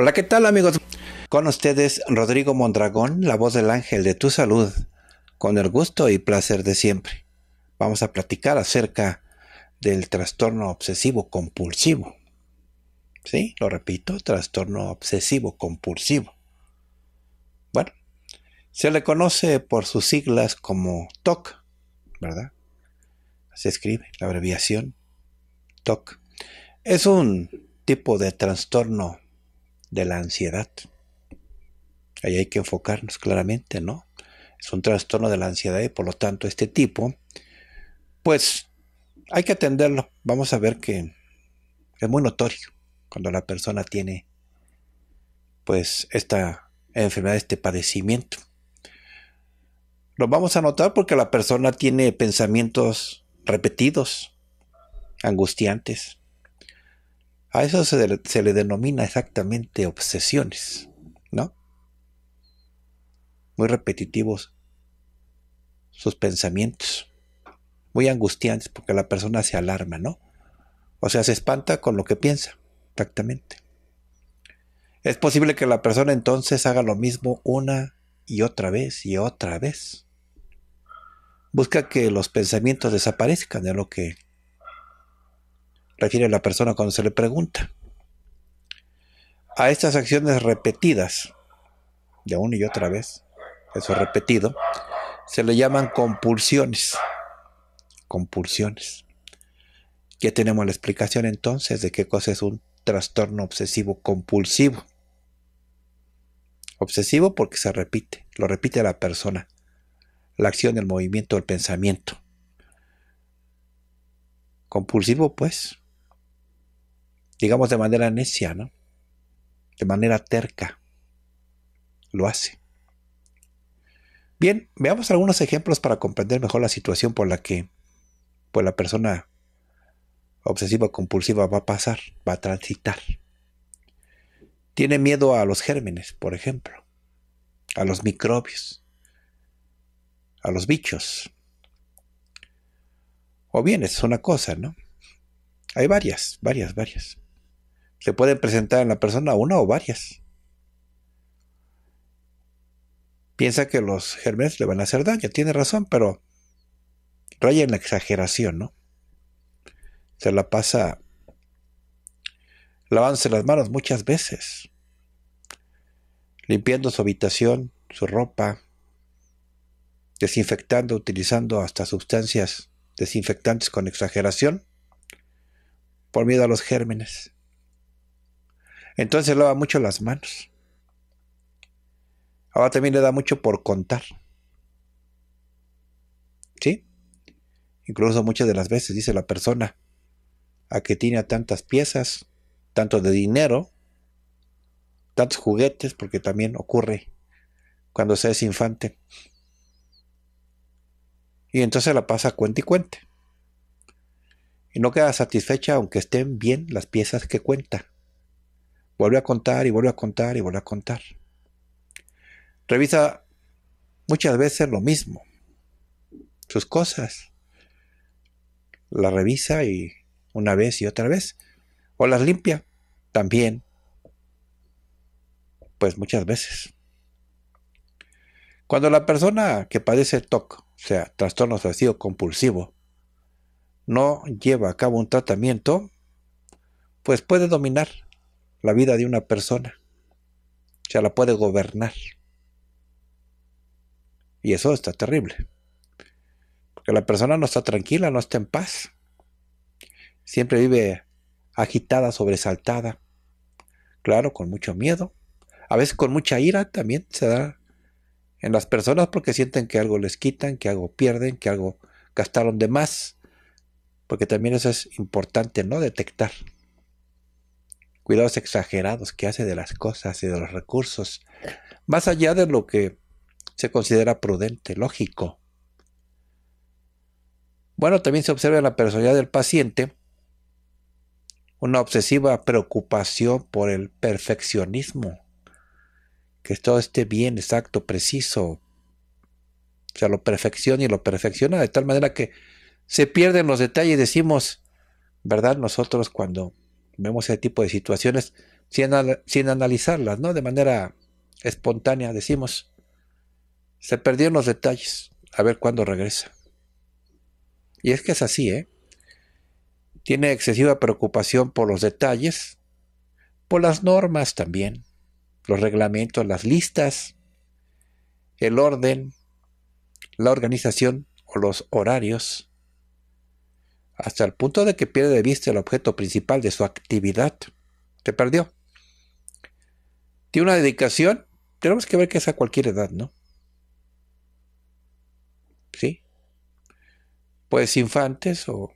Hola, ¿qué tal amigos? Con ustedes Rodrigo Mondragón, la voz del ángel de tu salud, con el gusto y placer de siempre. Vamos a platicar acerca del trastorno obsesivo compulsivo. ¿Sí? Lo repito, trastorno obsesivo compulsivo. Bueno, se le conoce por sus siglas como TOC, ¿verdad? Se escribe la abreviación TOC. Es un tipo de trastorno de la ansiedad. Ahí hay que enfocarnos claramente, ¿no? Es un trastorno de la ansiedad y por lo tanto este tipo, pues hay que atenderlo. Vamos a ver que es muy notorio cuando la persona tiene pues esta enfermedad, este padecimiento. Lo vamos a notar porque la persona tiene pensamientos repetidos, angustiantes, a eso se, le denomina exactamente obsesiones, ¿no? Muy repetitivos sus pensamientos, muy angustiantes porque la persona se alarma, ¿no? O sea, se espanta con lo que piensa, exactamente. Es posible que la persona entonces haga lo mismo una y otra vez y otra vez. Busca que los pensamientos desaparezcan, de lo que refiere a la persona cuando se le pregunta. A estas acciones repetidas, de una y otra vez, eso repetido, se le llaman compulsiones. Compulsiones. Ya tenemos la explicación entonces de qué cosa es un trastorno obsesivo compulsivo. Obsesivo porque se repite, lo repite la persona. La acción, el movimiento, el pensamiento. Compulsivo pues digamos de manera necia, ¿no? De manera terca. Lo hace. Bien, veamos algunos ejemplos para comprender mejor la situación por la que pues, la persona obsesiva compulsiva va a pasar, va a transitar. Tiene miedo a los gérmenes, por ejemplo, a los microbios, a los bichos. O bien, es una cosa, ¿no? Hay varias, varias, varias se pueden presentar en la persona una o varias. Piensa que los gérmenes le van a hacer daño, tiene razón, pero raya en la exageración, ¿no? Se la pasa lavándose las manos muchas veces, limpiando su habitación, su ropa, desinfectando, utilizando hasta sustancias desinfectantes con exageración, por miedo a los gérmenes. Entonces lava mucho las manos. Ahora también le da mucho por contar. ¿Sí? Incluso muchas de las veces dice la persona a que tiene tantas piezas, tanto de dinero, tantos juguetes, porque también ocurre cuando se es infante. Y entonces la pasa cuenta y cuente. Y no queda satisfecha aunque estén bien las piezas que cuenta. Vuelve a contar y vuelve a contar y vuelve a contar. Revisa muchas veces lo mismo. Sus cosas. la revisa y una vez y otra vez. O las limpia también. Pues muchas veces. Cuando la persona que padece TOC, o sea, trastorno obsesivo compulsivo, no lleva a cabo un tratamiento, pues puede dominar la vida de una persona. se la puede gobernar. Y eso está terrible. Porque la persona no está tranquila, no está en paz. Siempre vive agitada, sobresaltada. Claro, con mucho miedo. A veces con mucha ira también se da en las personas porque sienten que algo les quitan, que algo pierden, que algo gastaron de más. Porque también eso es importante, ¿no? Detectar cuidados exagerados que hace de las cosas y de los recursos, más allá de lo que se considera prudente, lógico. Bueno, también se observa en la personalidad del paciente una obsesiva preocupación por el perfeccionismo, que todo esté bien, exacto, preciso, o sea, lo perfecciona y lo perfecciona de tal manera que se pierden los detalles. Decimos, ¿verdad? Nosotros cuando vemos ese tipo de situaciones sin, analizarlas, ¿no? De manera espontánea decimos, se perdieron los detalles, a ver cuándo regresa. Y es que es así, ¿eh? Tiene excesiva preocupación por los detalles, por las normas también, los reglamentos, las listas, el orden, la organización o los horarios hasta el punto de que pierde de vista el objeto principal de su actividad. Se perdió. Tiene una dedicación, tenemos que ver que es a cualquier edad, ¿no? ¿Sí? Pues infantes o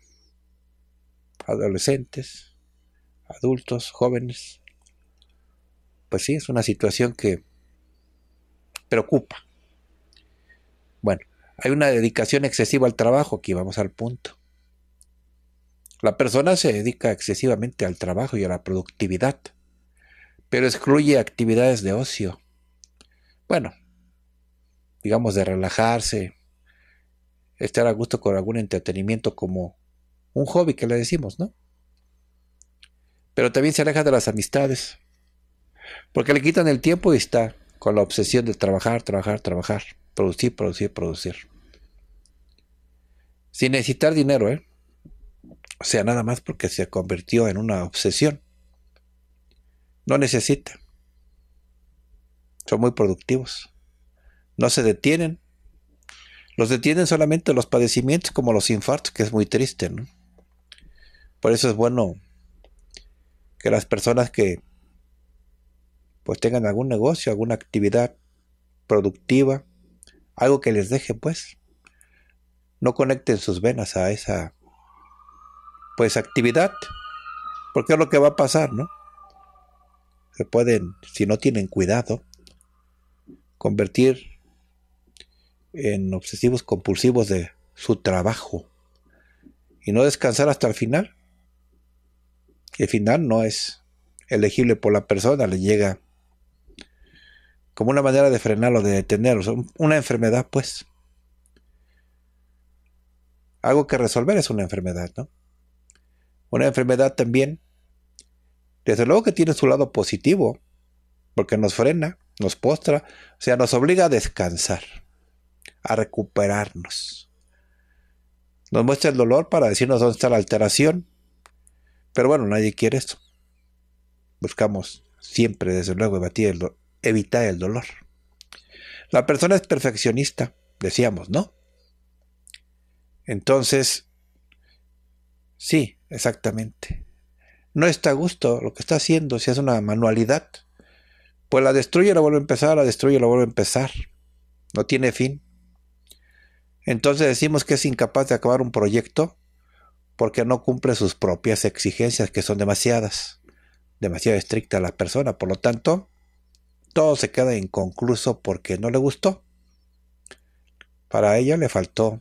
adolescentes, adultos, jóvenes. Pues sí, es una situación que preocupa. Bueno, hay una dedicación excesiva al trabajo, aquí vamos al punto. La persona se dedica excesivamente al trabajo y a la productividad, pero excluye actividades de ocio. Bueno, digamos de relajarse, estar a gusto con algún entretenimiento como un hobby que le decimos, ¿no? Pero también se aleja de las amistades, porque le quitan el tiempo y está con la obsesión de trabajar, trabajar, trabajar, producir, producir, producir. Sin necesitar dinero, ¿eh? O sea, nada más porque se convirtió en una obsesión. No necesita. Son muy productivos. No se detienen. Los detienen solamente los padecimientos como los infartos, que es muy triste. ¿no? Por eso es bueno que las personas que pues tengan algún negocio, alguna actividad productiva, algo que les deje pues, no conecten sus venas a esa pues actividad, porque es lo que va a pasar, ¿no? Se pueden, si no tienen cuidado, convertir en obsesivos compulsivos de su trabajo y no descansar hasta el final. El final no es elegible por la persona, le llega como una manera de frenarlo, de detenerlo, una enfermedad pues. Algo que resolver es una enfermedad, ¿no? Una enfermedad también, desde luego que tiene su lado positivo, porque nos frena, nos postra, o sea, nos obliga a descansar, a recuperarnos. Nos muestra el dolor para decirnos dónde está la alteración, pero bueno, nadie quiere esto. Buscamos siempre, desde luego, evitar el dolor. La persona es perfeccionista, decíamos, ¿no? Entonces, sí, Exactamente. No está a gusto lo que está haciendo, si es una manualidad. Pues la destruye, la vuelve a empezar, la destruye, la vuelve a empezar. No tiene fin. Entonces decimos que es incapaz de acabar un proyecto porque no cumple sus propias exigencias, que son demasiadas, demasiado estricta la persona. Por lo tanto, todo se queda inconcluso porque no le gustó. Para ella le faltó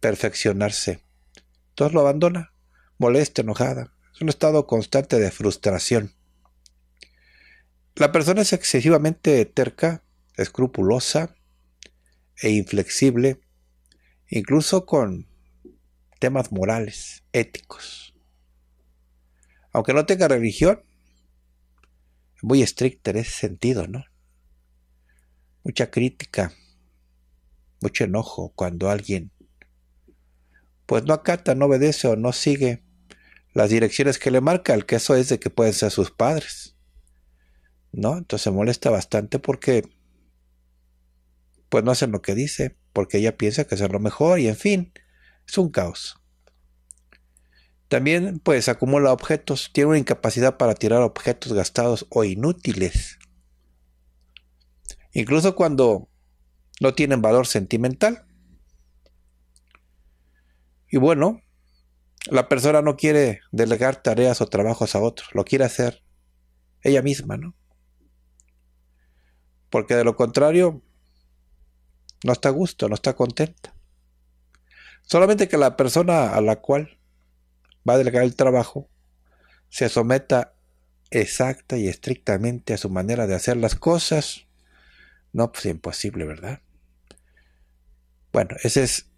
perfeccionarse. Entonces lo abandona molesta, enojada. Es un estado constante de frustración. La persona es excesivamente terca, escrupulosa e inflexible, incluso con temas morales, éticos. Aunque no tenga religión, es muy estricta en ese sentido, ¿no? Mucha crítica, mucho enojo cuando alguien pues no acata, no obedece o no sigue las direcciones que le marca, el queso es de que pueden ser sus padres. ¿No? Entonces se molesta bastante porque pues no hacen lo que dice, porque ella piensa que es lo mejor y en fin, es un caos. También pues acumula objetos, tiene una incapacidad para tirar objetos gastados o inútiles. Incluso cuando no tienen valor sentimental. Y bueno, la persona no quiere delegar tareas o trabajos a otros, lo quiere hacer ella misma, ¿no? Porque de lo contrario, no está a gusto, no está contenta. Solamente que la persona a la cual va a delegar el trabajo se someta exacta y estrictamente a su manera de hacer las cosas, no, pues imposible, ¿verdad? Bueno, ese es,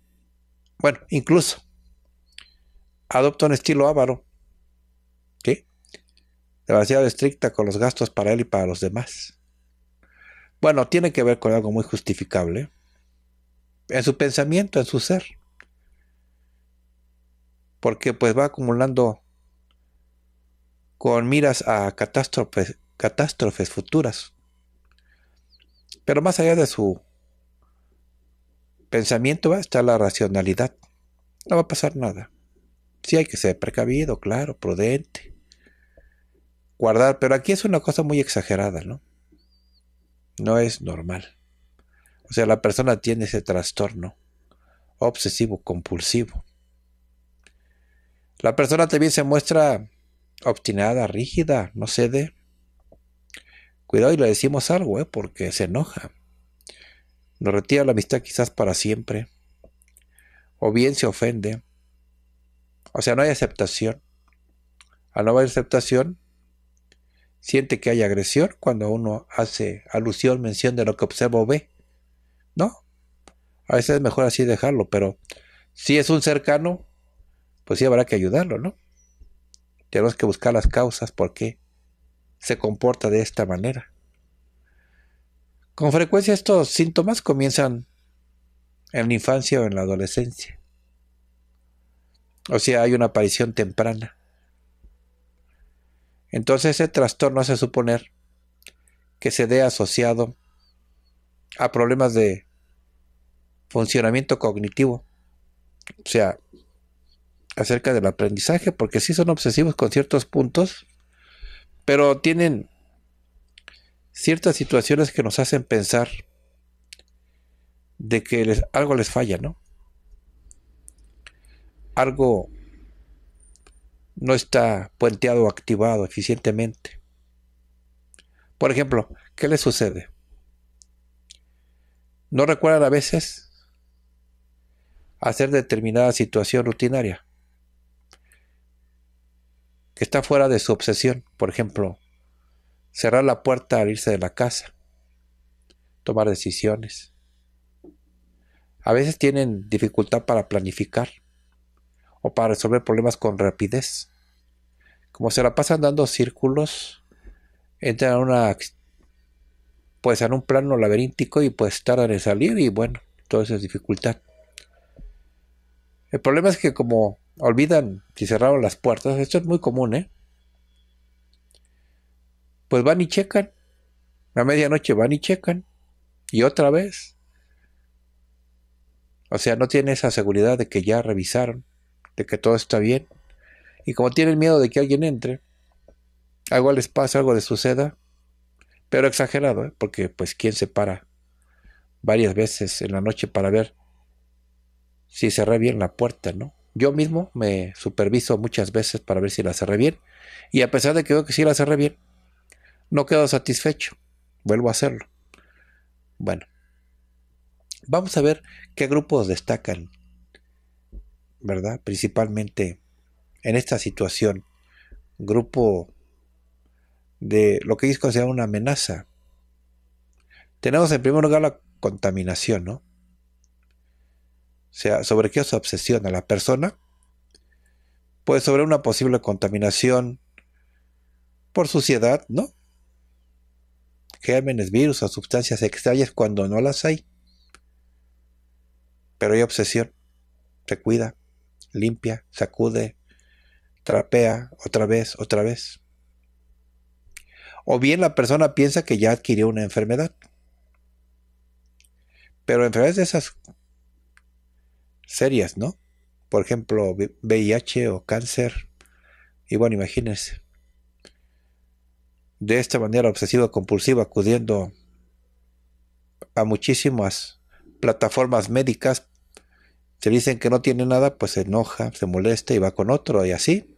bueno, incluso adopta un estilo avaro, demasiado estricta con los gastos para él y para los demás. Bueno, tiene que ver con algo muy justificable, en su pensamiento, en su ser, porque pues va acumulando con miras a catástrofes, catástrofes futuras. Pero más allá de su pensamiento va a la racionalidad. No va a pasar nada. Sí hay que ser precavido, claro, prudente. Guardar, pero aquí es una cosa muy exagerada, ¿no? No es normal. O sea, la persona tiene ese trastorno obsesivo compulsivo. La persona también se muestra obstinada, rígida, no cede. Cuidado y le decimos algo, ¿eh? porque se enoja. Nos retira la amistad quizás para siempre. O bien se ofende. O sea, no hay aceptación. Al no haber aceptación, siente que hay agresión cuando uno hace alusión, mención de lo que observa o ve. ¿No? A veces es mejor así dejarlo, pero si es un cercano, pues sí habrá que ayudarlo, ¿no? Tenemos que buscar las causas por qué se comporta de esta manera. Con frecuencia estos síntomas comienzan en la infancia o en la adolescencia. O sea, hay una aparición temprana. Entonces ese trastorno hace suponer que se dé asociado a problemas de funcionamiento cognitivo. O sea, acerca del aprendizaje, porque sí son obsesivos con ciertos puntos, pero tienen ciertas situaciones que nos hacen pensar de que algo les falla, ¿no? algo no está puenteado o activado eficientemente. Por ejemplo, ¿qué le sucede? ¿No recuerdan a veces hacer determinada situación rutinaria? Que está fuera de su obsesión. Por ejemplo, cerrar la puerta al irse de la casa. Tomar decisiones. A veces tienen dificultad para planificar o para resolver problemas con rapidez. Como se la pasan dando círculos, entran a una pues en un plano laberíntico y pues tardan en salir y bueno, todo eso es dificultad. El problema es que como olvidan si cerraron las puertas, esto es muy común, ¿eh? Pues van y checan. A medianoche van y checan. Y otra vez. O sea, no tiene esa seguridad de que ya revisaron de que todo está bien. Y como tienen miedo de que alguien entre, algo les pase, algo les suceda, pero exagerado, ¿eh? porque pues quién se para varias veces en la noche para ver si cerré bien la puerta, ¿no? Yo mismo me superviso muchas veces para ver si la cerré bien y a pesar de que veo que sí la cerré bien, no quedo satisfecho, vuelvo a hacerlo. Bueno, vamos a ver qué grupos destacan ¿verdad? Principalmente en esta situación, grupo de lo que es consideran una amenaza. Tenemos en primer lugar la contaminación, ¿no? O sea, ¿sobre qué se obsesiona la persona? Pues sobre una posible contaminación por suciedad, ¿no? Gérmenes, virus o sustancias extrañas cuando no las hay. Pero hay obsesión. Se cuida limpia, sacude, trapea otra vez, otra vez. O bien la persona piensa que ya adquirió una enfermedad. Pero enfermedades de esas serias, ¿no? Por ejemplo, VIH o cáncer. Y bueno, imagínense. De esta manera obsesiva compulsiva acudiendo a muchísimas plataformas médicas si dicen que no tiene nada, pues se enoja, se molesta y va con otro y así.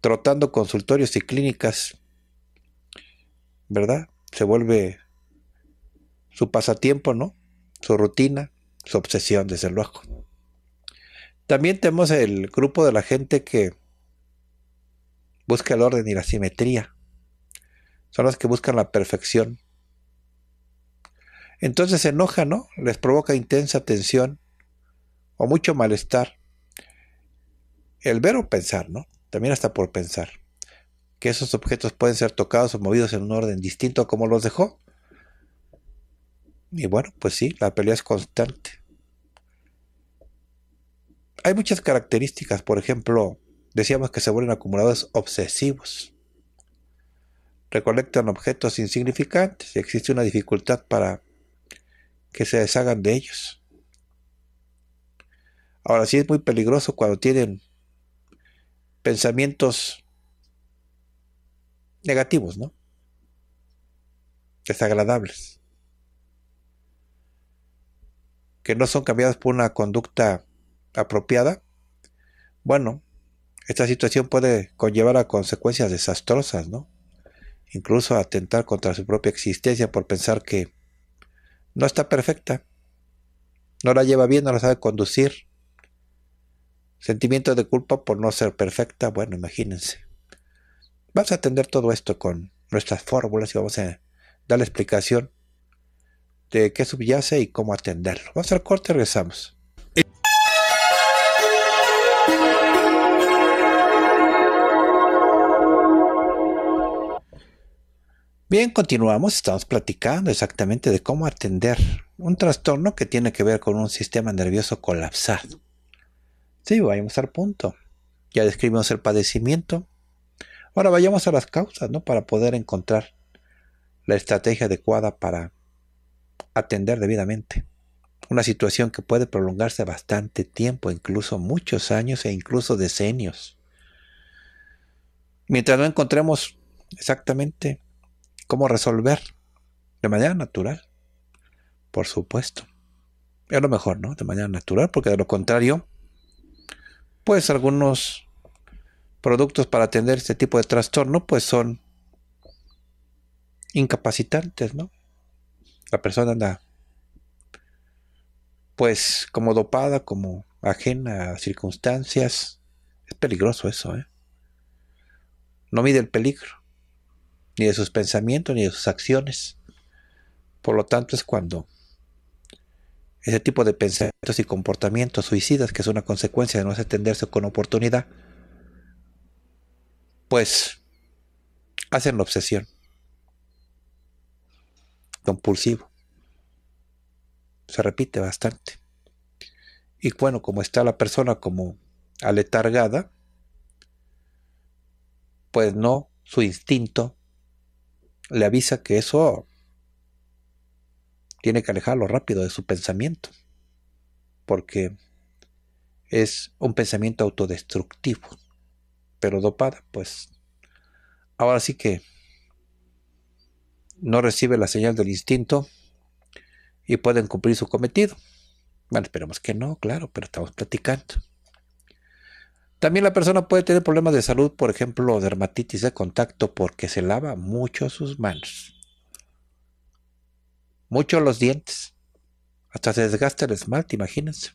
Trotando consultorios y clínicas, ¿verdad? Se vuelve su pasatiempo, ¿no? Su rutina, su obsesión, desde luego. También tenemos el grupo de la gente que busca el orden y la simetría. Son las que buscan la perfección. Entonces se enoja, ¿no? Les provoca intensa tensión o mucho malestar. El ver o pensar, ¿no? También hasta por pensar. Que esos objetos pueden ser tocados o movidos en un orden distinto a como los dejó. Y bueno, pues sí, la pelea es constante. Hay muchas características, por ejemplo, decíamos que se vuelven acumulados obsesivos. Recolectan objetos insignificantes y existe una dificultad para que se deshagan de ellos. Ahora sí es muy peligroso cuando tienen pensamientos negativos, ¿no? Desagradables. Que no son cambiados por una conducta apropiada. Bueno, esta situación puede conllevar a consecuencias desastrosas, ¿no? Incluso atentar contra su propia existencia por pensar que no está perfecta, no la lleva bien, no la sabe conducir, Sentimiento de culpa por no ser perfecta, bueno, imagínense. Vamos a atender todo esto con nuestras fórmulas y vamos a dar la explicación de qué subyace y cómo atenderlo. Vamos al corte y regresamos. Bien, continuamos, estamos platicando exactamente de cómo atender un trastorno que tiene que ver con un sistema nervioso colapsado. Sí, vayamos al punto. Ya describimos el padecimiento. Ahora vayamos a las causas, ¿no? Para poder encontrar la estrategia adecuada para atender debidamente. Una situación que puede prolongarse bastante tiempo, incluso muchos años e incluso decenios. Mientras no encontremos exactamente cómo resolver de manera natural, por supuesto. Es lo mejor, ¿no? De manera natural, porque de lo contrario, pues algunos productos para atender este tipo de trastorno, pues son incapacitantes, ¿no? La persona anda, pues, como dopada, como ajena a circunstancias. Es peligroso eso, ¿eh? No mide el peligro, ni de sus pensamientos, ni de sus acciones. Por lo tanto, es cuando ese tipo de pensamientos y comportamientos suicidas, que es una consecuencia de no atenderse con oportunidad, pues hacen la obsesión compulsivo. Se repite bastante. Y bueno, como está la persona como aletargada, pues no, su instinto le avisa que eso tiene que alejarlo rápido de su pensamiento, porque es un pensamiento autodestructivo, pero dopada, pues ahora sí que no recibe la señal del instinto y pueden cumplir su cometido. Bueno, esperemos que no, claro, pero estamos platicando. También la persona puede tener problemas de salud, por ejemplo, dermatitis de contacto, porque se lava mucho sus manos muchos los dientes. Hasta se desgasta el esmalte, imagínense.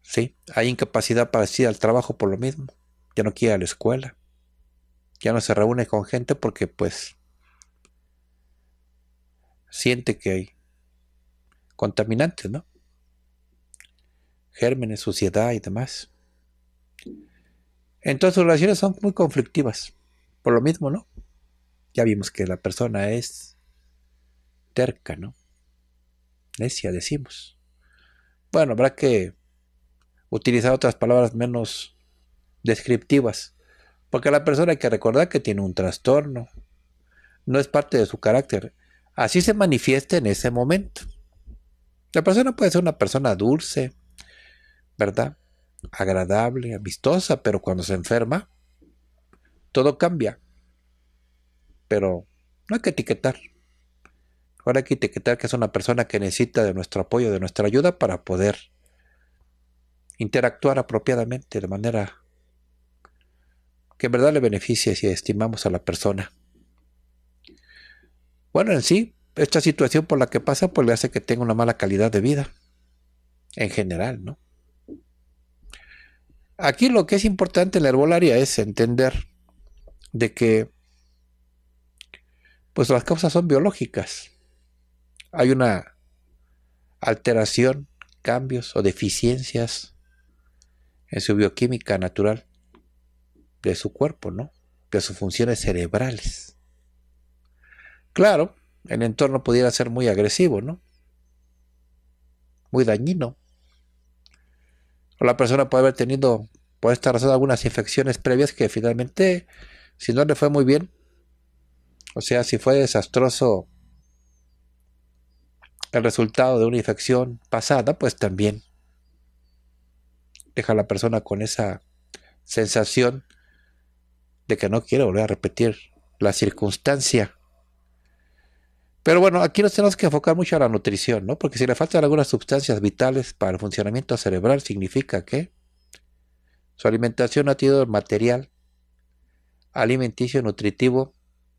Sí, hay incapacidad para ir al trabajo por lo mismo. Ya no quiere ir a la escuela. Ya no se reúne con gente porque pues siente que hay contaminantes, ¿no? Gérmenes, suciedad y demás. Entonces sus relaciones son muy conflictivas. Por lo mismo, ¿no? Ya vimos que la persona es terca, ¿no? Necia, decimos. Bueno, habrá que utilizar otras palabras menos descriptivas, porque la persona hay que recordar que tiene un trastorno, no es parte de su carácter, así se manifiesta en ese momento. La persona puede ser una persona dulce, ¿verdad? Agradable, amistosa, pero cuando se enferma, todo cambia. Pero no hay que etiquetar. Ahora hay que etiquetar que es una persona que necesita de nuestro apoyo, de nuestra ayuda para poder interactuar apropiadamente de manera que en verdad le beneficie si estimamos a la persona. Bueno, en sí, esta situación por la que pasa pues le hace que tenga una mala calidad de vida en general, ¿no? Aquí lo que es importante en la herbolaria es entender de que pues las causas son biológicas hay una alteración, cambios o deficiencias en su bioquímica natural de su cuerpo, ¿no? De sus funciones cerebrales. Claro, el entorno pudiera ser muy agresivo, ¿no? Muy dañino. O la persona puede haber tenido, por esta razón, algunas infecciones previas que finalmente, si no le fue muy bien, o sea, si fue desastroso el resultado de una infección pasada, pues también deja a la persona con esa sensación de que no quiere volver a repetir la circunstancia. Pero bueno, aquí nos tenemos que enfocar mucho a la nutrición, ¿no? Porque si le faltan algunas sustancias vitales para el funcionamiento cerebral, significa que su alimentación ha tenido el material alimenticio nutritivo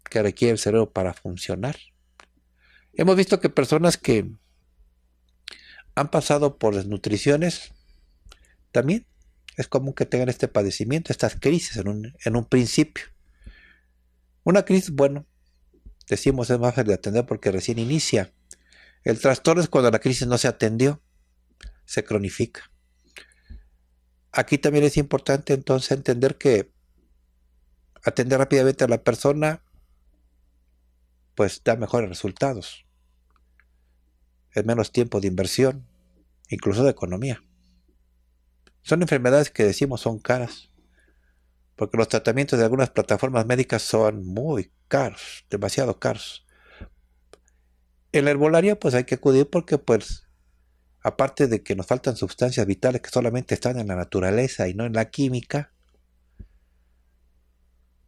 que requiere el cerebro para funcionar. Hemos visto que personas que han pasado por desnutriciones también es común que tengan este padecimiento, estas crisis en un, principio. Una crisis, bueno, decimos es más fácil de atender porque recién inicia. El trastorno es cuando la crisis no se atendió, se cronifica. Aquí también es importante entonces entender que atender rápidamente a la persona pues da mejores resultados es menos tiempo de inversión, incluso de economía. Son enfermedades que decimos son caras, porque los tratamientos de algunas plataformas médicas son muy caros, demasiado caros. En la herbolaria pues hay que acudir porque pues aparte de que nos faltan sustancias vitales que solamente están en la naturaleza y no en la química,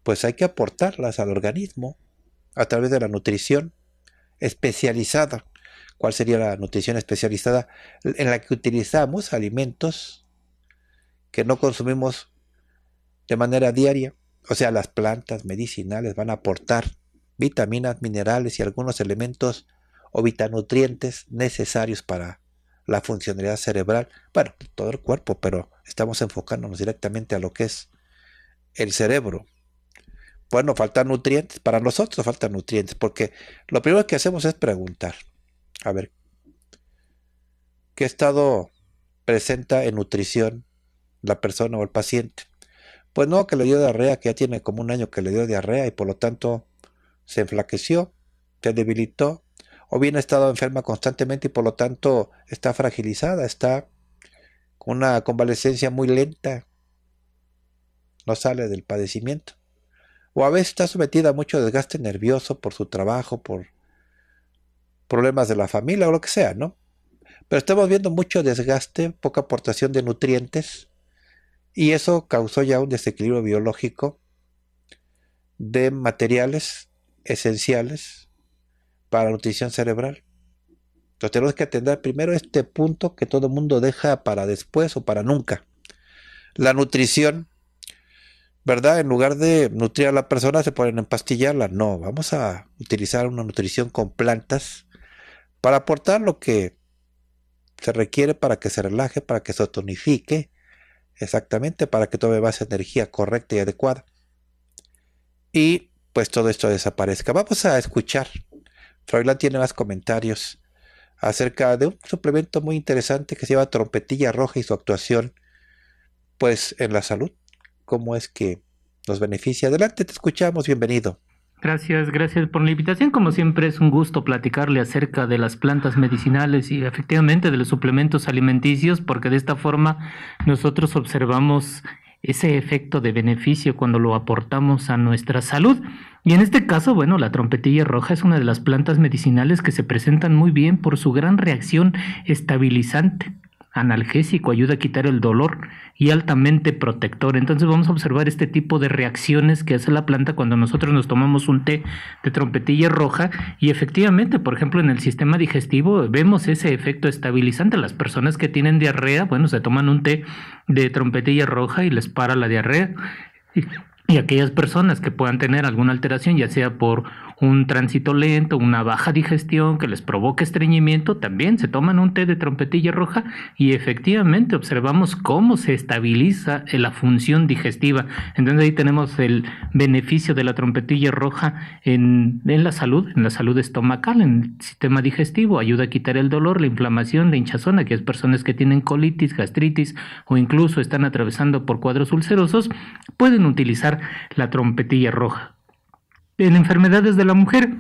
pues hay que aportarlas al organismo a través de la nutrición especializada cuál sería la nutrición especializada, en la que utilizamos alimentos que no consumimos de manera diaria. O sea, las plantas medicinales van a aportar vitaminas, minerales y algunos elementos o vitanutrientes necesarios para la funcionalidad cerebral, bueno, todo el cuerpo, pero estamos enfocándonos directamente a lo que es el cerebro. Bueno, faltan nutrientes, para nosotros faltan nutrientes, porque lo primero que hacemos es preguntar, a ver, ¿qué estado presenta en nutrición la persona o el paciente? Pues no, que le dio diarrea, que ya tiene como un año que le dio diarrea y por lo tanto se enflaqueció, se debilitó, o bien ha estado enferma constantemente y por lo tanto está fragilizada, está con una convalecencia muy lenta, no sale del padecimiento. O a veces está sometida a mucho desgaste nervioso por su trabajo, por problemas de la familia o lo que sea, ¿no? Pero estamos viendo mucho desgaste, poca aportación de nutrientes, y eso causó ya un desequilibrio biológico de materiales esenciales para la nutrición cerebral. Entonces tenemos que atender primero este punto que todo el mundo deja para después o para nunca. La nutrición, ¿verdad? En lugar de nutrir a la persona se ponen a empastillarla. No, vamos a utilizar una nutrición con plantas para aportar lo que se requiere para que se relaje, para que se tonifique, exactamente, para que tome más energía correcta y adecuada. Y pues todo esto desaparezca. Vamos a escuchar. Froilán tiene más comentarios acerca de un suplemento muy interesante que se llama Trompetilla Roja y su actuación, pues en la salud. ¿Cómo es que nos beneficia? Adelante, te escuchamos, bienvenido. Gracias, gracias por la invitación. Como siempre es un gusto platicarle acerca de las plantas medicinales y efectivamente de los suplementos alimenticios, porque de esta forma nosotros observamos ese efecto de beneficio cuando lo aportamos a nuestra salud. Y en este caso, bueno, la trompetilla roja es una de las plantas medicinales que se presentan muy bien por su gran reacción estabilizante analgésico, ayuda a quitar el dolor y altamente protector. Entonces vamos a observar este tipo de reacciones que hace la planta cuando nosotros nos tomamos un té de trompetilla roja y efectivamente, por ejemplo, en el sistema digestivo vemos ese efecto estabilizante. Las personas que tienen diarrea, bueno, se toman un té de trompetilla roja y les para la diarrea. Y, aquellas personas que puedan tener alguna alteración, ya sea por un tránsito lento, una baja digestión que les provoca estreñimiento, también se toman un té de trompetilla roja y efectivamente observamos cómo se estabiliza la función digestiva. Entonces ahí tenemos el beneficio de la trompetilla roja en, la salud, en la salud estomacal, en el sistema digestivo, ayuda a quitar el dolor, la inflamación, la hinchazón, aquellas personas que tienen colitis, gastritis o incluso están atravesando por cuadros ulcerosos, pueden utilizar la trompetilla roja. En eh, enfermedades de la mujer,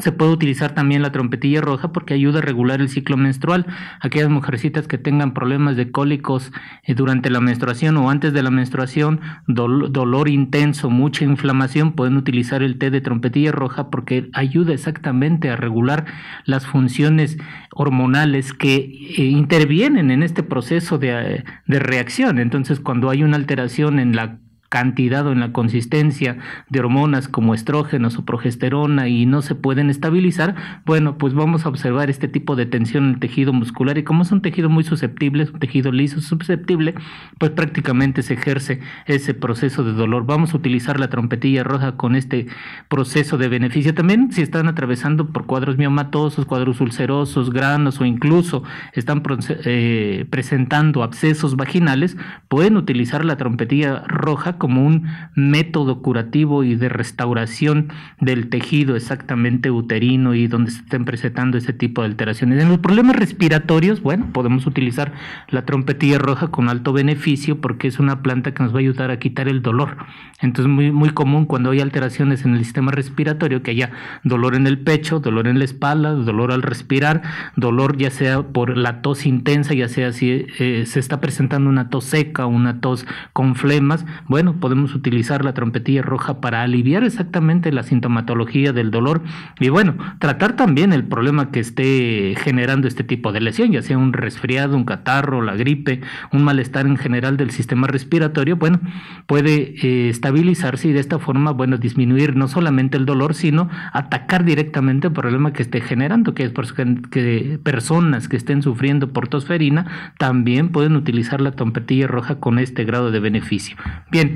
se puede utilizar también la trompetilla roja porque ayuda a regular el ciclo menstrual. Aquellas mujercitas que tengan problemas de cólicos eh, durante la menstruación o antes de la menstruación, dolor intenso, mucha inflamación, pueden utilizar el té de trompetilla roja porque ayuda exactamente a regular las funciones hormonales que eh, intervienen en este proceso de, de reacción. Entonces, cuando hay una alteración en la cantidad o en la consistencia de hormonas como estrógenos o progesterona y no se pueden estabilizar, bueno, pues vamos a observar este tipo de tensión en el tejido muscular y como es un tejido muy susceptible, es un tejido liso susceptible, pues prácticamente se ejerce ese proceso de dolor. Vamos a utilizar la trompetilla roja con este proceso de beneficio. También si están atravesando por cuadros miomatosos, cuadros ulcerosos, granos o incluso están eh, presentando abscesos vaginales, pueden utilizar la trompetilla roja como un método curativo y de restauración del tejido exactamente uterino y donde se estén presentando ese tipo de alteraciones. En los problemas respiratorios, bueno, podemos utilizar la trompetilla roja con alto beneficio porque es una planta que nos va a ayudar a quitar el dolor. Entonces, muy, muy común cuando hay alteraciones en el sistema respiratorio que haya dolor en el pecho, dolor en la espalda, dolor al respirar, dolor ya sea por la tos intensa, ya sea si eh, se está presentando una tos seca, una tos con flemas. Bueno, podemos utilizar la trompetilla roja para aliviar exactamente la sintomatología del dolor y bueno, tratar también el problema que esté generando este tipo de lesión, ya sea un resfriado, un catarro, la gripe, un malestar en general del sistema respiratorio, bueno, puede eh, estabilizarse y de esta forma, bueno, disminuir no solamente el dolor, sino atacar directamente el problema que esté generando, que es por que personas que estén sufriendo por tosferina también pueden utilizar la trompetilla roja con este grado de beneficio. Bien,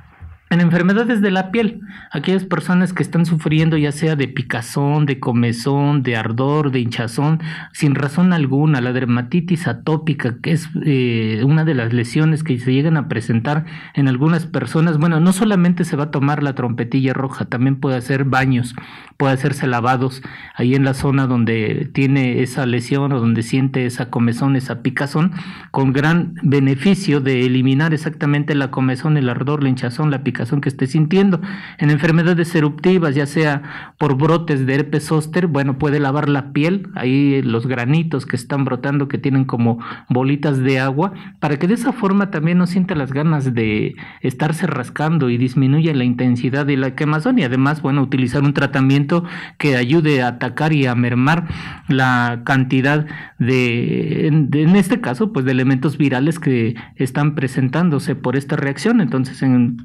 En enfermedades de la piel, aquellas personas que están sufriendo ya sea de picazón, de comezón, de ardor, de hinchazón, sin razón alguna, la dermatitis atópica, que es eh, una de las lesiones que se llegan a presentar en algunas personas, bueno, no solamente se va a tomar la trompetilla roja, también puede hacer baños, puede hacerse lavados ahí en la zona donde tiene esa lesión o donde siente esa comezón, esa picazón, con gran beneficio de eliminar exactamente la comezón, el ardor, la hinchazón, la picazón que esté sintiendo. En enfermedades eruptivas, ya sea por brotes de herpes zóster, bueno, puede lavar la piel, ahí los granitos que están brotando, que tienen como bolitas de agua, para que de esa forma también no sienta las ganas de estarse rascando y disminuya la intensidad de la quemazón y además, bueno, utilizar un tratamiento que ayude a atacar y a mermar la cantidad de, en este caso, pues de elementos virales que están presentándose por esta reacción. Entonces, en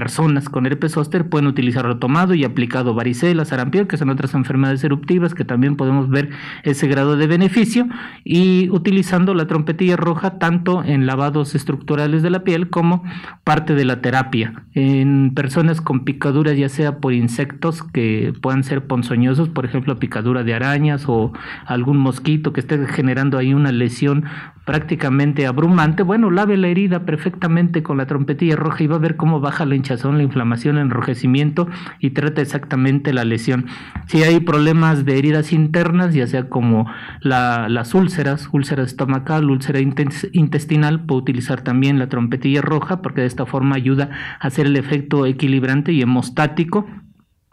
personas con herpes zóster pueden utilizarlo tomado y aplicado varicela, sarampión, que son otras enfermedades eruptivas que también podemos ver ese grado de beneficio y utilizando la trompetilla roja tanto en lavados estructurales de la piel como parte de la terapia en personas con picaduras ya sea por insectos que puedan ser ponzoñosos, por ejemplo picadura de arañas o algún mosquito que esté generando ahí una lesión prácticamente abrumante, bueno, lave la herida perfectamente con la trompetilla roja y va a ver cómo baja la hinchazón, la inflamación, el enrojecimiento y trata exactamente la lesión. Si hay problemas de heridas internas, ya sea como las úlceras, úlcera estomacal, úlcera intestinal, puede utilizar también la trompetilla roja porque de esta forma ayuda a hacer el efecto equilibrante y hemostático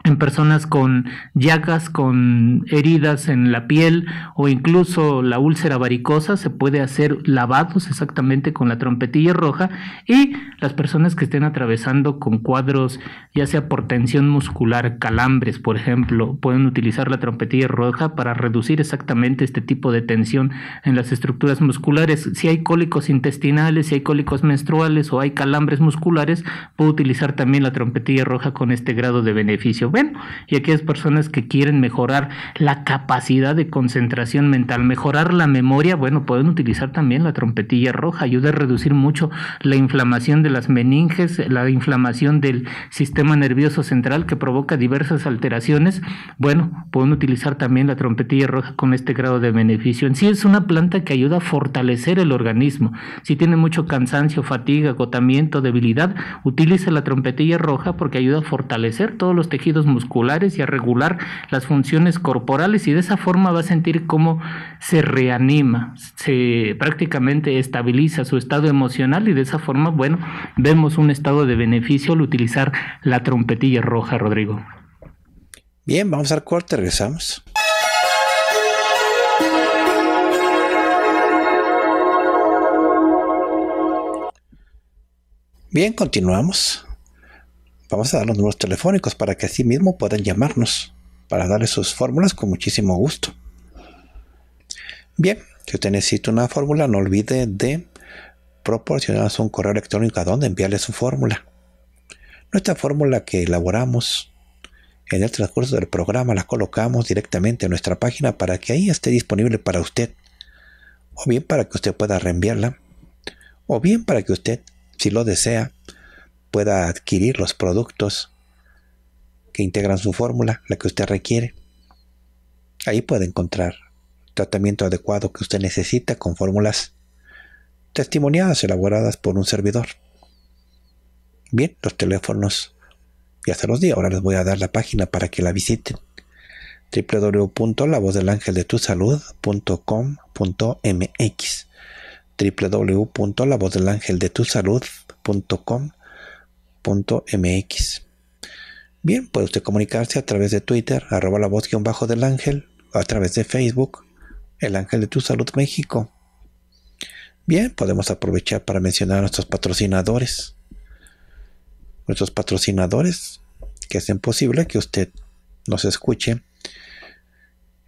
en personas con llagas, con heridas en la piel o incluso la úlcera varicosa, se puede hacer lavados exactamente con la trompetilla roja y las personas que estén atravesando con cuadros ya sea por tensión muscular, calambres, por ejemplo, pueden utilizar la trompetilla roja para reducir exactamente este tipo de tensión en las estructuras musculares. Si hay cólicos intestinales, si hay cólicos menstruales o hay calambres musculares, puedo utilizar también la trompetilla roja con este grado de beneficio bueno, y aquellas personas que quieren mejorar la capacidad de concentración mental, mejorar la memoria, bueno, pueden utilizar también la trompetilla roja, ayuda a reducir mucho la inflamación de las meninges, la inflamación del sistema nervioso central que provoca diversas alteraciones. Bueno, pueden utilizar también la trompetilla roja con este grado de beneficio. En sí es una planta que ayuda a fortalecer el organismo. Si tiene mucho cansancio, fatiga, agotamiento, debilidad, utilice la trompetilla roja porque ayuda a fortalecer todos los tejidos musculares y a regular las funciones corporales y de esa forma va a sentir cómo se reanima, se prácticamente estabiliza su estado emocional y de esa forma, bueno, vemos un estado de beneficio al utilizar la trompetilla roja, Rodrigo. Bien, vamos al corte, regresamos. Bien, continuamos. Vamos a dar los números telefónicos para que así mismo puedan llamarnos para darles sus fórmulas con muchísimo gusto. Bien, si usted necesita una fórmula, no olvide de proporcionarnos un correo electrónico a donde enviarle su fórmula. Nuestra fórmula que elaboramos en el transcurso del programa la colocamos directamente en nuestra página para que ahí esté disponible para usted. O bien para que usted pueda reenviarla. O bien para que usted, si lo desea, pueda adquirir los productos que integran su fórmula, la que usted requiere. Ahí puede encontrar tratamiento adecuado que usted necesita con fórmulas testimoniadas, elaboradas por un servidor. Bien, los teléfonos ya se los di, ahora les voy a dar la página para que la visiten www.lavozdelangeldetusalud.com.mx www.lavozdelangeldetusalud.com mx Bien, puede usted comunicarse a través de Twitter, arroba la voz bajo del ángel, a través de Facebook, el ángel de tu salud México. Bien, podemos aprovechar para mencionar a nuestros patrocinadores. Nuestros patrocinadores que hacen posible que usted nos escuche.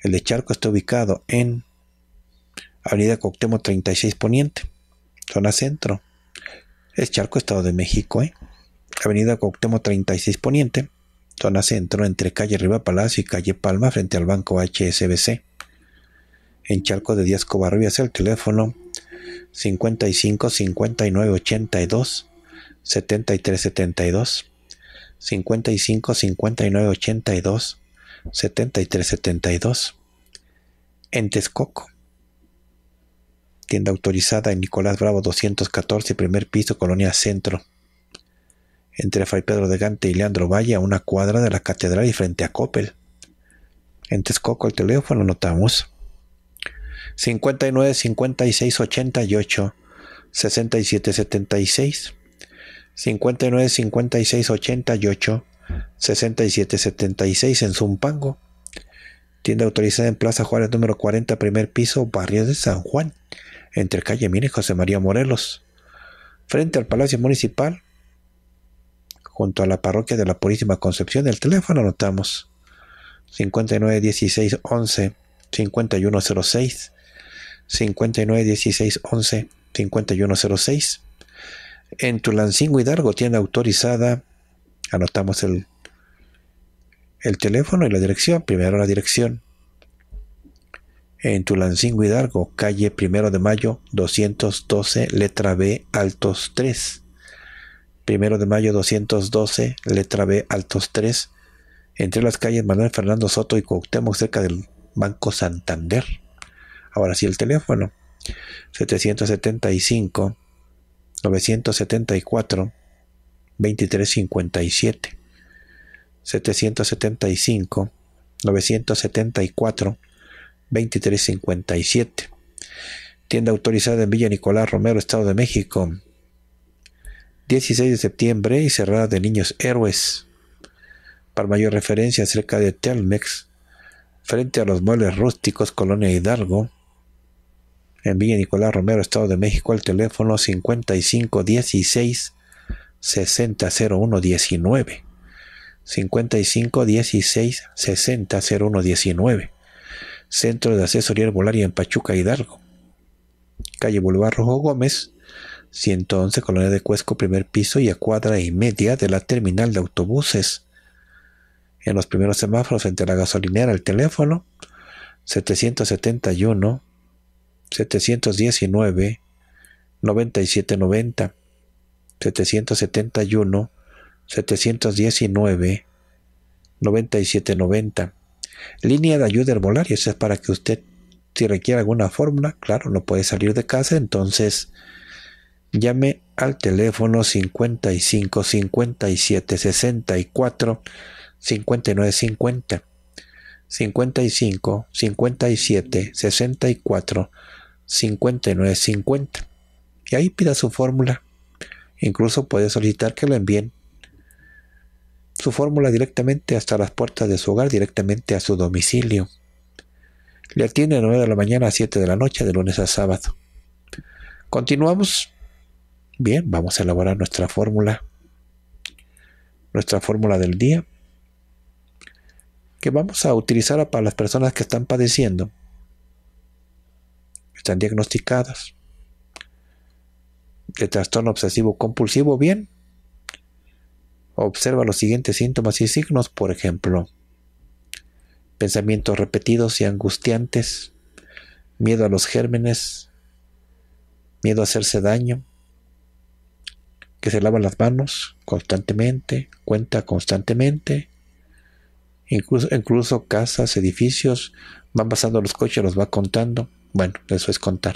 El de Charco está ubicado en Avenida Coctemo 36 Poniente, zona centro. Es Charco, Estado de México, ¿eh? Avenida Cuauhtémoc 36 Poniente, zona centro entre calle Riva Palacio y calle Palma frente al banco HSBC. En Chalco de Díaz Covarrubias el teléfono 55 59 82 73 72 55 59 82 73 72 en Texcoco. Tienda autorizada en Nicolás Bravo 214, primer piso, Colonia Centro entre Fray Pedro de Gante y Leandro Valle a una cuadra de la catedral y frente a Coppel. En Texcoco el teléfono notamos 59 56 88 67 76 59 56 88 67 76 en Zumpango. Tienda autorizada en Plaza Juárez número 40, primer piso, barrio de San Juan, entre calle Mine y José María Morelos. Frente al Palacio Municipal, junto a la parroquia de la Purísima Concepción. El teléfono anotamos 59 16 11 5106 59 5106 en Tulancingo Hidalgo tiene autorizada anotamos el el teléfono y la dirección primero la dirección en Tulancingo Hidargo, calle primero de mayo 212 letra B altos 3 1 de mayo 212, letra B, altos 3, entre las calles Manuel Fernando Soto y Cuauhtémoc, cerca del Banco Santander. Ahora sí, el teléfono, 775 974 2357 775 974 2357 tienda autorizada en Villa Nicolás Romero, Estado de México 16 de septiembre y cerrada de Niños Héroes. Para mayor referencia acerca de Telmex, frente a los muebles rústicos Colonia Hidalgo, en Nicolás Romero, Estado de México, al teléfono 5516 600119. 5516 19 Centro de Asesoría Herbolaria en Pachuca, Hidalgo. Calle Boulevard Rojo Gómez, 111 Colonia de Cuesco, primer piso y a cuadra y media de la terminal de autobuses. En los primeros semáforos entre la gasolinera, el teléfono 771 719 9790 771 719 9790 Línea de ayuda herbolaria, eso es para que usted, si requiere alguna fórmula, claro, no puede salir de casa, entonces llame al teléfono 55 57 64 59 50 55 57 64 59 50 y ahí pida su fórmula incluso puede solicitar que le envíen su fórmula directamente hasta las puertas de su hogar directamente a su domicilio le atiende de 9 de la mañana a 7 de la noche de lunes a sábado continuamos Bien, vamos a elaborar nuestra fórmula, nuestra fórmula del día, que vamos a utilizar para las personas que están padeciendo, están diagnosticadas de trastorno obsesivo compulsivo, bien, observa los siguientes síntomas y signos, por ejemplo, pensamientos repetidos y angustiantes, miedo a los gérmenes, miedo a hacerse daño, que se lava las manos constantemente, cuenta constantemente. Incluso, casas, edificios, van pasando los coches, los va contando. Bueno, eso es contar.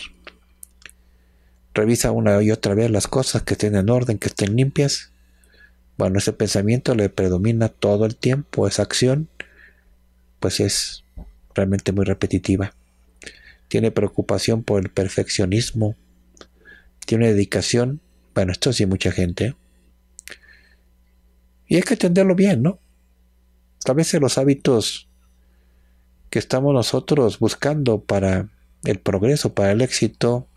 Revisa una y otra vez las cosas que estén en orden, que estén limpias. Bueno, ese pensamiento le predomina todo el tiempo, esa acción, pues es realmente muy repetitiva. Tiene preocupación por el perfeccionismo, tiene dedicación bueno, esto sí, mucha gente. Y hay que entenderlo bien, ¿no? A vez los hábitos que estamos nosotros buscando para el progreso, para el éxito,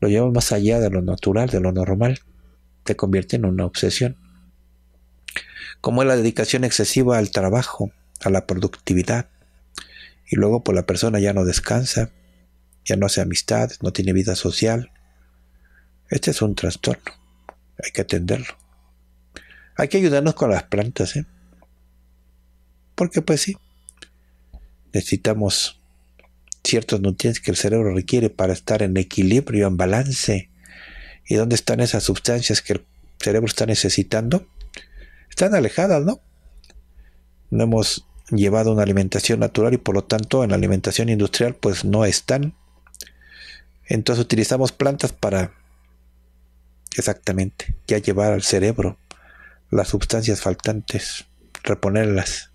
lo llevan más allá de lo natural, de lo normal. Te convierte en una obsesión. Como es la dedicación excesiva al trabajo, a la productividad. Y luego, pues la persona ya no descansa, ya no hace amistad, no tiene vida social, este es un trastorno. Hay que atenderlo. Hay que ayudarnos con las plantas, ¿eh? Porque pues sí, necesitamos ciertos nutrientes que el cerebro requiere para estar en equilibrio, en balance. ¿Y dónde están esas sustancias que el cerebro está necesitando? Están alejadas, ¿no? No hemos llevado una alimentación natural y por lo tanto en la alimentación industrial pues no están. Entonces utilizamos plantas para Exactamente, ya llevar al cerebro las sustancias faltantes, reponerlas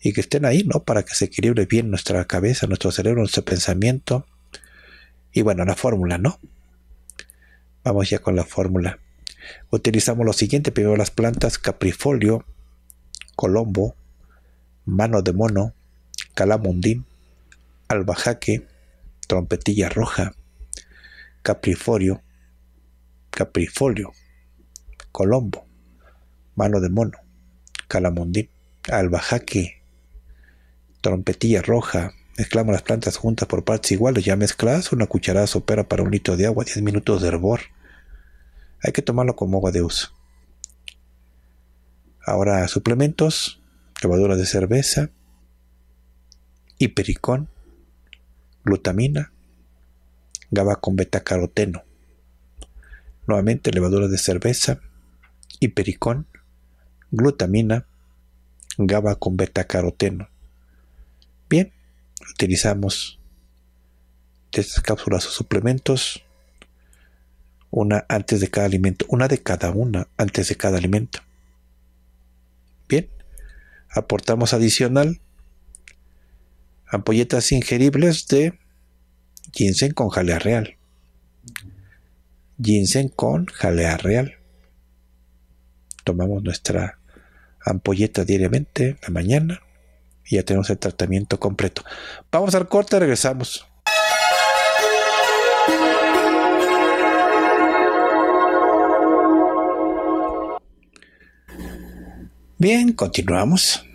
y que estén ahí, ¿no? Para que se equilibre bien nuestra cabeza, nuestro cerebro, nuestro pensamiento. Y bueno, la fórmula, ¿no? Vamos ya con la fórmula. Utilizamos lo siguiente, primero las plantas caprifolio, colombo, mano de mono, calamundín, albajaque, trompetilla roja, caprifolio Caprifolio, Colombo, Mano de Mono, Calamondín, Albajaque, Trompetilla Roja, mezclamos las plantas juntas por partes iguales, ya mezcladas, una cucharada sopera para un litro de agua, 10 minutos de hervor. Hay que tomarlo como agua de uso. Ahora suplementos, levadura de cerveza, hipericón, glutamina, gaba con betacaroteno nuevamente levadura de cerveza, hipericón, glutamina, GABA con beta-caroteno. Bien, utilizamos de estas cápsulas o suplementos, una antes de cada alimento, una de cada una antes de cada alimento. Bien, aportamos adicional ampolletas ingeribles de ginseng con jalea real. Ginseng con jalea real. Tomamos nuestra ampolleta diariamente la mañana y ya tenemos el tratamiento completo. Vamos al corte, regresamos. Bien, continuamos.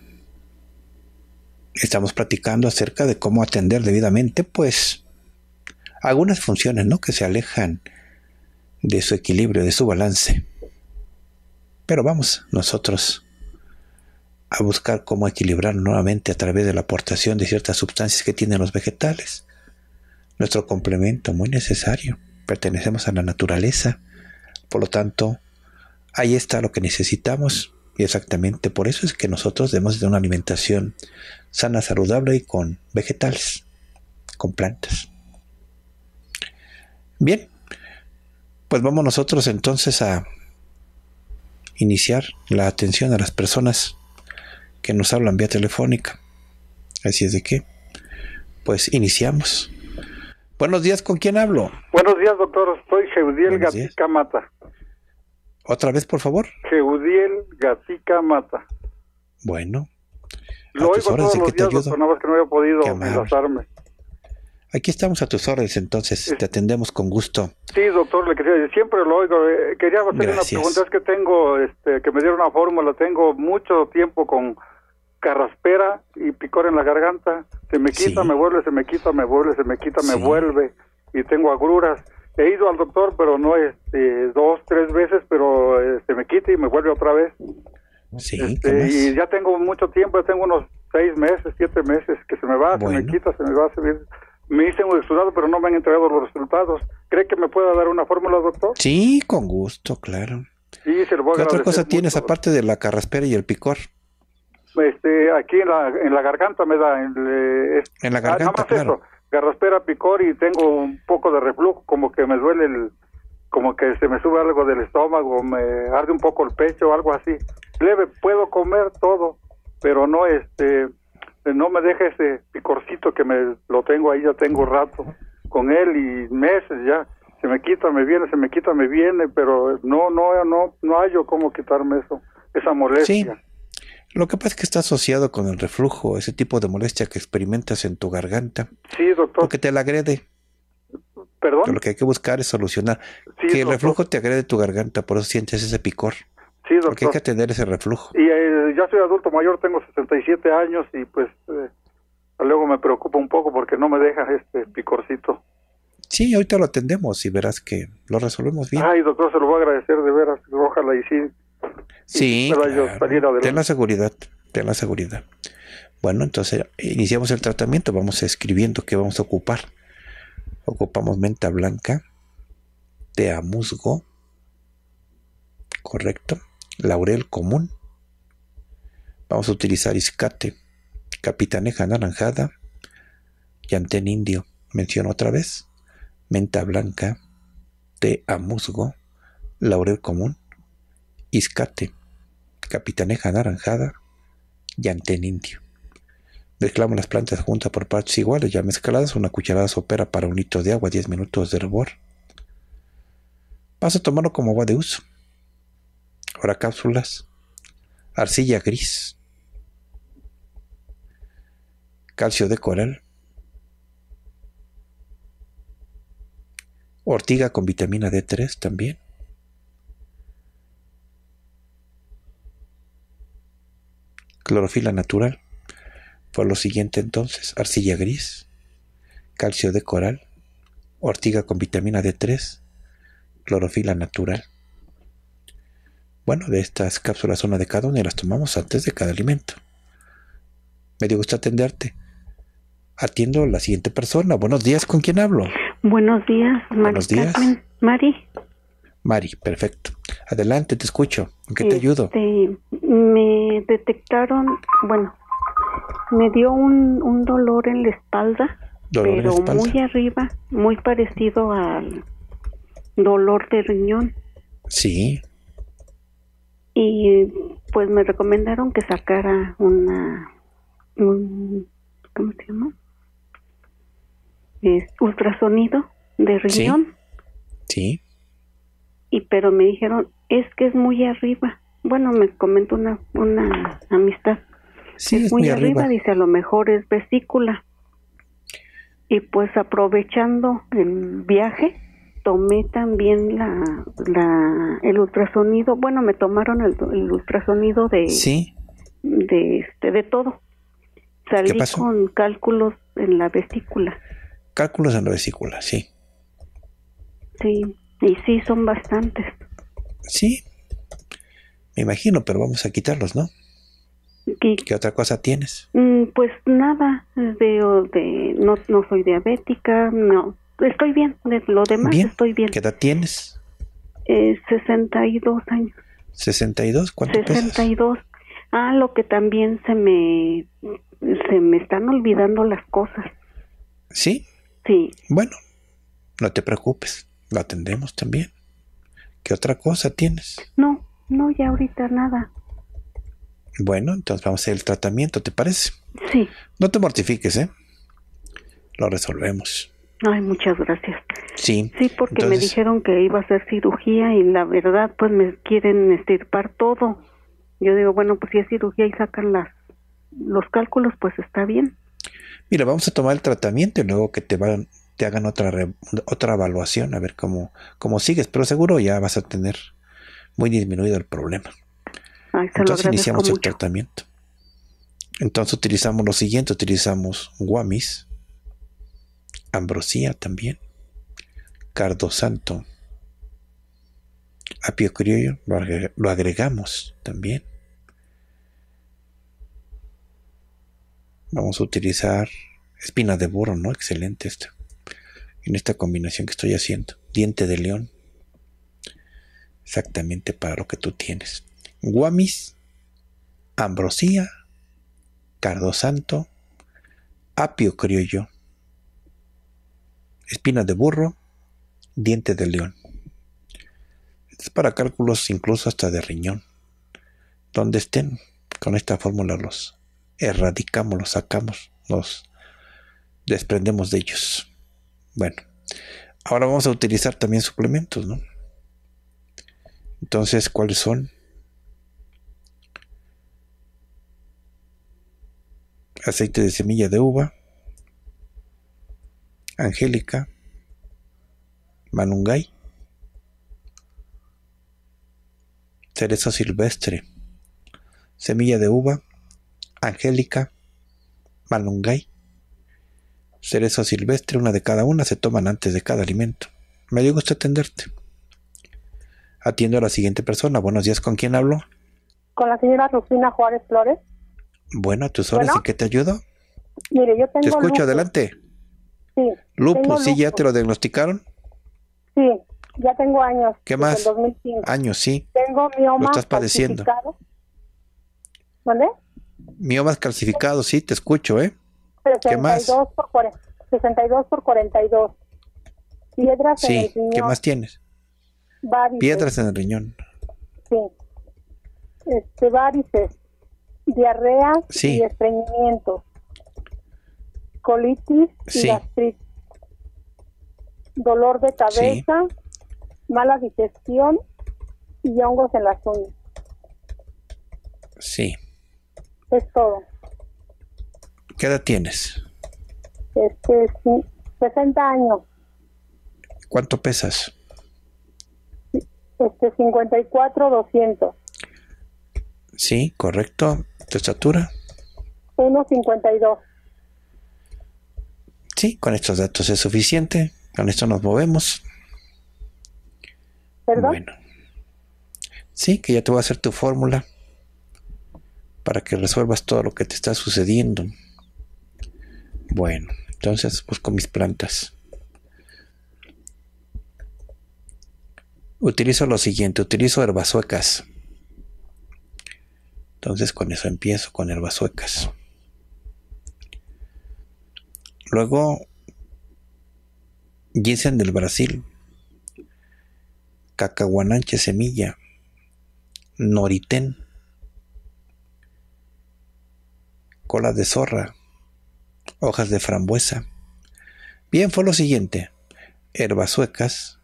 Estamos platicando acerca de cómo atender debidamente, pues, algunas funciones ¿no? que se alejan de su equilibrio, de su balance. Pero vamos nosotros a buscar cómo equilibrar nuevamente a través de la aportación de ciertas sustancias que tienen los vegetales. Nuestro complemento muy necesario. Pertenecemos a la naturaleza. Por lo tanto, ahí está lo que necesitamos. Y exactamente por eso es que nosotros debemos de una alimentación sana, saludable y con vegetales, con plantas. Bien, pues vamos nosotros entonces a iniciar la atención a las personas que nos hablan vía telefónica. Así es de que, pues iniciamos. Buenos días, ¿con quién hablo? Buenos días, doctor. Soy Geudiel Gatica Mata. ¿Otra vez, por favor? Geudiel Gatica Mata. Bueno. Lo oigo todos los días, doctor, nada más que no había podido enlazarme. Aquí estamos a tus órdenes, entonces te atendemos con gusto. Sí, doctor, le quería, siempre lo oigo. Eh, quería hacer una pregunta, es que tengo, este, que me dieron una fórmula, tengo mucho tiempo con carraspera y picor en la garganta. Se me quita, me vuelve, se me quita, me vuelve, se me quita, me vuelve. Y tengo agruras. He ido al doctor, pero no este, dos, tres veces, pero eh, se me quita y me vuelve otra vez. Sí, este, y ya tengo mucho tiempo, tengo unos seis meses, siete meses, que se me va, se me quita, se me va, a subir, me hice un exudado, pero no me han entregado los resultados. ¿Cree que me pueda dar una fórmula, doctor? Sí, con gusto, claro. ¿Qué otra cosa tienes aparte de la carraspera y el picor? Este, aquí en la, en la garganta me da. En, eh, la garganta, ah, picor y tengo un poco de reflujo, como que me duele el, como que se me sube algo del estómago, me arde un poco el pecho, algo así. Leve, puedo comer todo, pero no este este, no me deje ese picorcito que me lo tengo ahí, ya tengo rato con él y meses ya. Se me quita, me viene, se me quita, me viene, pero no, no, no, no yo cómo quitarme eso, esa molestia. Sí. Lo que pasa es que está asociado con el reflujo, ese tipo de molestia que experimentas en tu garganta. Sí, doctor. Porque te la agrede. ¿Perdón? lo que hay que buscar es solucionar. Sí, que el reflujo te agrede tu garganta, por eso sientes ese picor. Porque hay que atender ese reflujo. Y eh, ya soy adulto mayor, tengo 67 años y pues eh, luego me preocupa un poco porque no me deja este picorcito. Sí, ahorita lo atendemos y verás que lo resolvemos bien. Ay, doctor, se lo voy a agradecer de veras. Ojalá y sí. Sí, ten la seguridad, ten la seguridad. Bueno, entonces iniciamos el tratamiento, vamos escribiendo qué vamos a ocupar. Ocupamos menta blanca, tea musgo, correcto, laurel común. Vamos a utilizar iscate, capitaneja anaranjada, yantén indio, menciono otra vez, menta blanca, té a musgo, laurel común, iscate, capitaneja anaranjada, yantén indio. Mezclamos las plantas juntas por partes iguales, ya mezcladas, una cucharada sopera para un litro de agua, 10 minutos de hervor. Vas a tomarlo como agua de uso cápsulas, arcilla gris, calcio de coral, ortiga con vitamina D3 también. Clorofila natural. Por lo siguiente entonces, arcilla gris, calcio de coral, ortiga con vitamina D3, clorofila natural. Bueno, de estas cápsulas una de cada una y las tomamos antes de cada alimento. Me dio gusto atenderte. Atiendo a la siguiente persona. Buenos días, ¿con quién hablo? Buenos días, Mari. Buenos días. Mari. Mari, perfecto. Adelante, te escucho. ¿En qué te este, ayudo? Me detectaron, bueno, me dio un, dolor en la espalda, pero muy arriba, muy parecido al dolor de riñón. Sí y pues me recomendaron que sacara una un, ¿cómo se llama? ultrasonido de riñón. Sí. Y pero me dijeron, "Es que es muy arriba." Bueno, me comentó una una amistad. Sí, es, muy, arriba, dice, a lo mejor es vesícula. Y pues aprovechando el viaje, tomé también la, el ultrasonido, bueno, me tomaron el, ultrasonido de ¿Sí? de este de todo. Salí con cálculos en la vesícula. Cálculos en la vesícula, sí. Sí, y sí son bastantes. Sí. Me imagino, pero vamos a quitarlos, ¿no? ¿Qué, otra cosa tienes? Mm, pues nada, de, de no, no soy diabética, no, estoy bien, lo demás estoy bien. ¿Qué edad tienes? 62 eh, años. ¿62? ¿Cuánto 62. Ah, lo que también se me, se me están olvidando las cosas. ¿Sí? Sí. Bueno, no te preocupes, lo atendemos también. ¿Qué otra cosa tienes? No, no, ya ahorita nada. Bueno, entonces vamos a hacer el tratamiento, ¿te parece? Sí. No te mortifiques, ¿eh? Lo resolvemos. Ay, muchas gracias. Sí. porque me dijeron que iba a hacer cirugía y la verdad, pues me quieren estirpar todo. Yo digo, bueno, pues si es cirugía y sacan las, los cálculos, pues está bien. Mira, vamos a tomar el tratamiento y luego que te van, te hagan otra otra evaluación a ver cómo, cómo sigues, pero seguro ya vas a tener muy disminuido el problema. Entonces iniciamos el tratamiento. Entonces utilizamos lo siguiente, utilizamos guamis, Ambrosía también, Cardo Santo, Apio Criollo, lo, agregamos también. Vamos a utilizar espina de boro, ¿no? Excelente esto. En esta combinación que estoy haciendo. Diente de león. Exactamente para lo que tú tienes. Guamis, ambrosía, cardo santo, apio criollo, Espina de burro, diente de león. Es para cálculos incluso hasta de riñón. Donde estén, con esta fórmula los erradicamos, los sacamos, los desprendemos de ellos. Bueno, ahora vamos a utilizar también suplementos, ¿no? Entonces, ¿cuáles son? Aceite de semilla de uva, Angélica, Manungay, Teresa Silvestre, Semilla de Uva, Angélica, Manungay, cerezo silvestre, una de cada una, se toman antes de cada alimento. Me dio gusto atenderte. Atiendo a la siguiente persona. Buenos días, ¿con quién hablo? Con la señora Rufina Juárez Flores. Bueno, a tus horas, ¿y qué te ayudo? Mire, yo tengo. Te escucho, adelante. Lupo, ¿Lupus? ¿Sí ya te lo diagnosticaron? Sí, ya tengo años. ¿Qué más? Años, sí. Tengo mioma. ¿Lo estás padeciendo? ¿Dónde? Miomas calcificados, sí, te escucho, ¿eh? 62 ¿Qué más? Por 62 por 42. Piedras en el riñón. ¿Qué más tienes? Piedras en el riñón. Sí. Este, diarrea y estreñimiento colitis y gastritis, dolor de cabeza, mala digestión y hongos en las uñas. Sí. Es todo. ¿Qué edad tienes? Este, 60 años. ¿Cuánto pesas? Este, 54, 200. Sí, correcto. ¿Tu estatura? 1,52. Sí, con estos datos es suficiente. Con esto nos movemos. ¿Perdón? Bueno. Sí, que ya te voy a hacer tu fórmula para que resuelvas todo lo que te está sucediendo. Bueno, entonces busco mis plantas. Utilizo lo siguiente, utilizo suecas. Entonces con eso empiezo, con suecas. Luego, ginseng del Brasil, Cacahuananche Semilla, Noritén, Cola de Zorra, Hojas de Frambuesa. Bien, fue lo siguiente: herbas suecas,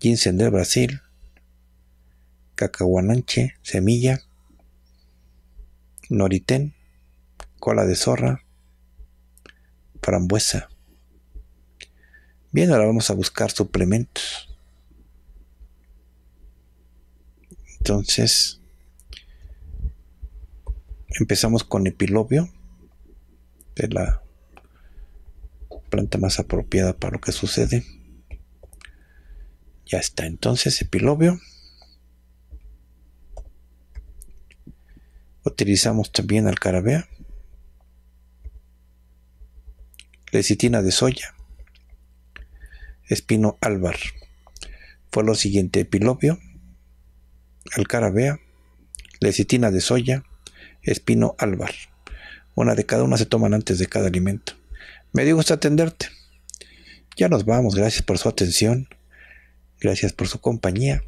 ginseng del Brasil, Cacahuananche Semilla, Noritén, Cola de Zorra, frambuesa. Bien, ahora vamos a buscar suplementos. Entonces, empezamos con epilobio, de la planta más apropiada para lo que sucede. Ya está, entonces epilobio. Utilizamos también alcarabea. lecitina de soya, espino álvar. Fue lo siguiente, Epilopio. alcarabea, lecitina de soya, espino álvar. Una de cada una se toman antes de cada alimento. Me dio gusto atenderte. Ya nos vamos, gracias por su atención, gracias por su compañía.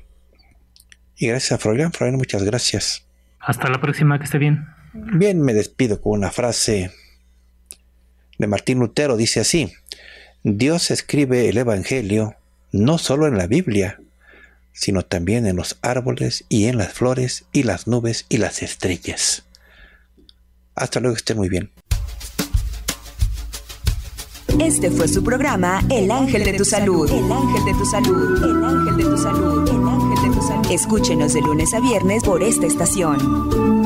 Y gracias a Florian. Florian, muchas gracias. Hasta la próxima, que esté bien. Bien, me despido con una frase de Martín Lutero dice así, Dios escribe el Evangelio no solo en la Biblia, sino también en los árboles y en las flores y las nubes y las estrellas. Hasta luego, estén muy bien. Este fue su programa El Ángel de tu Salud. El Ángel de tu Salud. El Ángel de tu Salud. El Ángel de tu Salud. Escúchenos de lunes a viernes por esta estación.